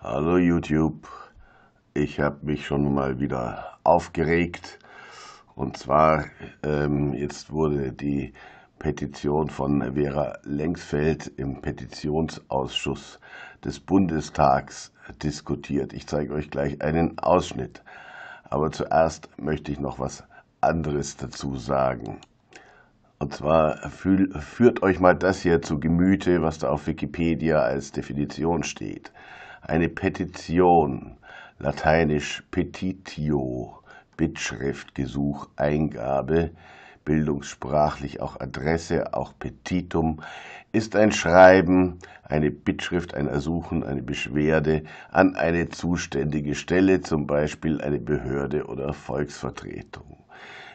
Hallo YouTube, ich habe mich schon mal wieder aufgeregt und zwar ähm, jetzt wurde die Petition von Vera Lengsfeld im Petitionsausschuss des Bundestags diskutiert. Ich zeige euch gleich einen Ausschnitt, aber zuerst möchte ich noch was anderes dazu sagen. Und zwar führt euch mal das hier zu Gemüte, was da auf Wikipedia als Definition steht eine Petition, lateinisch petitio, Bittschrift, Gesuch, Eingabe, bildungssprachlich auch Adresse, auch Petitum, ist ein Schreiben, eine Bittschrift, ein Ersuchen, eine Beschwerde an eine zuständige Stelle, zum Beispiel eine Behörde oder Volksvertretung.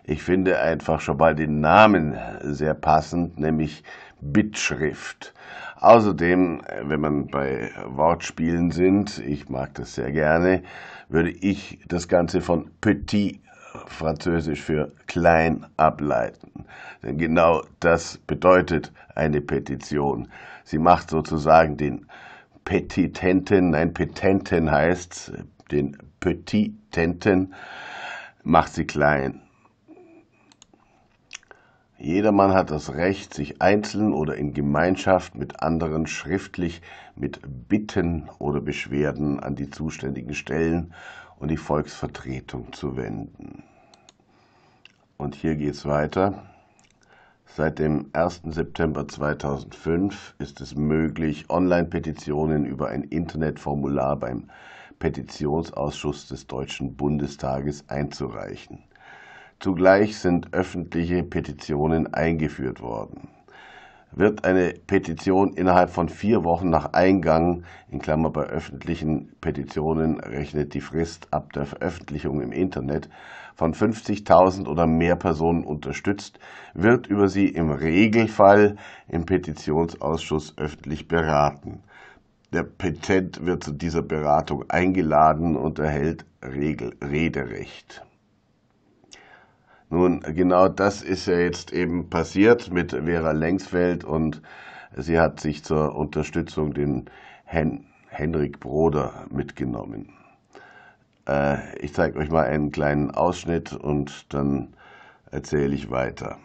Ich finde einfach schon mal den Namen sehr passend, nämlich Bittschrift. Außerdem, wenn man bei Wortspielen sind, ich mag das sehr gerne, würde ich das Ganze von petit französisch für klein ableiten. Denn genau das bedeutet eine Petition. Sie macht sozusagen den Petitenten, nein, Petenten heißt den Petitenten, macht sie klein. Jedermann hat das Recht, sich einzeln oder in Gemeinschaft mit anderen schriftlich mit Bitten oder Beschwerden an die zuständigen Stellen und die Volksvertretung zu wenden. Und hier geht es weiter. Seit dem 1. September 2005 ist es möglich, Online-Petitionen über ein Internetformular beim Petitionsausschuss des Deutschen Bundestages einzureichen. Zugleich sind öffentliche Petitionen eingeführt worden. Wird eine Petition innerhalb von vier Wochen nach Eingang, in Klammer bei öffentlichen Petitionen rechnet die Frist ab der Veröffentlichung im Internet, von 50.000 oder mehr Personen unterstützt, wird über sie im Regelfall im Petitionsausschuss öffentlich beraten. Der Petent wird zu dieser Beratung eingeladen und erhält Regel Rederecht. Nun, genau das ist ja jetzt eben passiert mit Vera Lengsfeld und sie hat sich zur Unterstützung den Hen Henrik Broder mitgenommen. Äh, ich zeige euch mal einen kleinen Ausschnitt und dann erzähle ich weiter.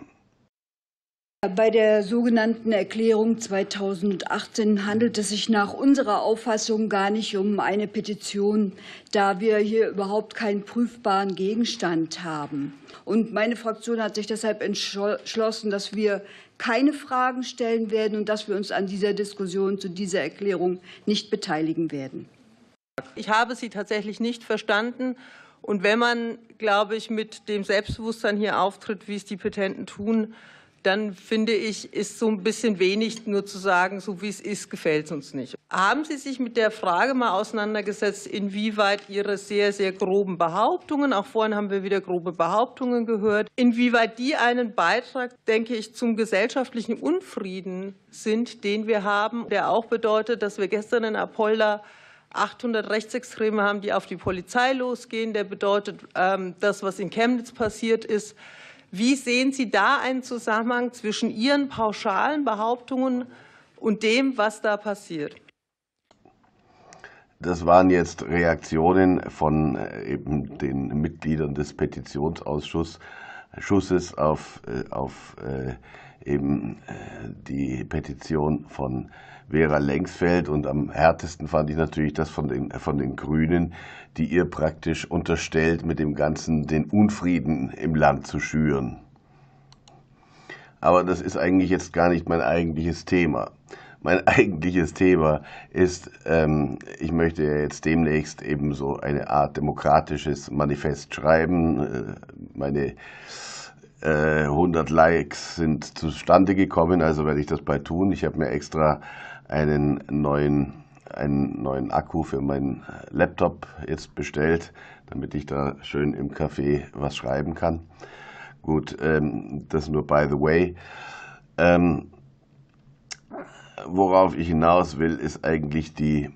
Bei der sogenannten Erklärung 2018 handelt es sich nach unserer Auffassung gar nicht um eine Petition, da wir hier überhaupt keinen prüfbaren Gegenstand haben. Und meine Fraktion hat sich deshalb entschlossen, dass wir keine Fragen stellen werden und dass wir uns an dieser Diskussion zu dieser Erklärung nicht beteiligen werden. Ich habe Sie tatsächlich nicht verstanden. Und wenn man, glaube ich, mit dem Selbstbewusstsein hier auftritt, wie es die Petenten tun, dann finde ich, ist so ein bisschen wenig, nur zu sagen, so wie es ist, gefällt es uns nicht. Haben Sie sich mit der Frage mal auseinandergesetzt, inwieweit Ihre sehr, sehr groben Behauptungen, auch vorhin haben wir wieder grobe Behauptungen gehört, inwieweit die einen Beitrag, denke ich, zum gesellschaftlichen Unfrieden sind, den wir haben, der auch bedeutet, dass wir gestern in Apolda 800 Rechtsextreme haben, die auf die Polizei losgehen, der bedeutet, ähm, das, was in Chemnitz passiert ist, wie sehen Sie da einen Zusammenhang zwischen Ihren pauschalen Behauptungen und dem, was da passiert? Das waren jetzt Reaktionen von äh, eben den Mitgliedern des Petitionsausschusses Schusses auf, äh, auf äh, eben äh, die Petition von Vera Lengsfeld und am härtesten fand ich natürlich das von den, von den Grünen, die ihr praktisch unterstellt, mit dem Ganzen den Unfrieden im Land zu schüren. Aber das ist eigentlich jetzt gar nicht mein eigentliches Thema mein eigentliches Thema ist, ähm, ich möchte jetzt demnächst eben so eine Art demokratisches Manifest schreiben. Äh, meine äh, 100 Likes sind zustande gekommen, also werde ich das bald tun. Ich habe mir extra einen neuen einen neuen Akku für meinen Laptop jetzt bestellt, damit ich da schön im Café was schreiben kann. Gut, ähm, das nur by the way. Ähm, worauf ich hinaus will, ist eigentlich die äh,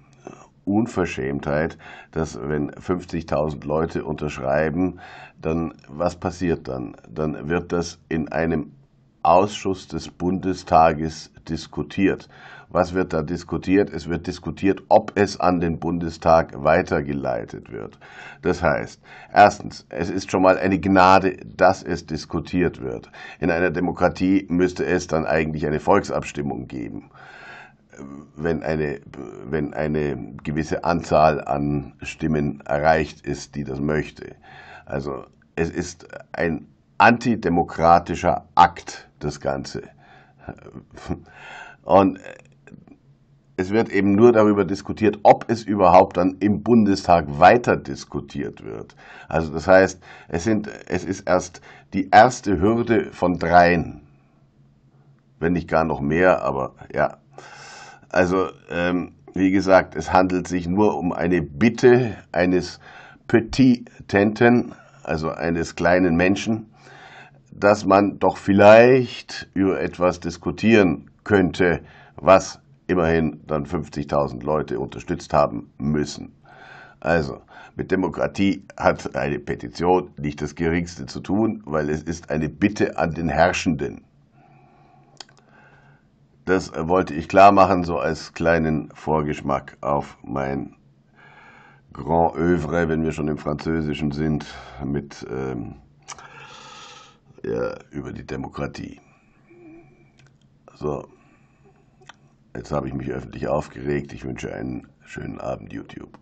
Unverschämtheit, dass wenn 50.000 Leute unterschreiben, dann was passiert dann? Dann wird das in einem Ausschuss des Bundestages diskutiert. Was wird da diskutiert? Es wird diskutiert, ob es an den Bundestag weitergeleitet wird. Das heißt, erstens, es ist schon mal eine Gnade, dass es diskutiert wird. In einer Demokratie müsste es dann eigentlich eine Volksabstimmung geben wenn eine, wenn eine gewisse Anzahl an Stimmen erreicht ist, die das möchte. Also es ist ein antidemokratischer Akt, das Ganze. Und es wird eben nur darüber diskutiert, ob es überhaupt dann im Bundestag weiter diskutiert wird. Also das heißt, es, sind, es ist erst die erste Hürde von dreien. Wenn nicht gar noch mehr, aber ja. Also, ähm, wie gesagt, es handelt sich nur um eine Bitte eines Petitenten, also eines kleinen Menschen, dass man doch vielleicht über etwas diskutieren könnte, was immerhin dann 50.000 Leute unterstützt haben müssen. Also, mit Demokratie hat eine Petition nicht das geringste zu tun, weil es ist eine Bitte an den Herrschenden. Das wollte ich klar machen, so als kleinen Vorgeschmack auf mein Grand Oeuvre, wenn wir schon im Französischen sind, mit ähm, ja, über die Demokratie. So, jetzt habe ich mich öffentlich aufgeregt. Ich wünsche einen schönen Abend, YouTube.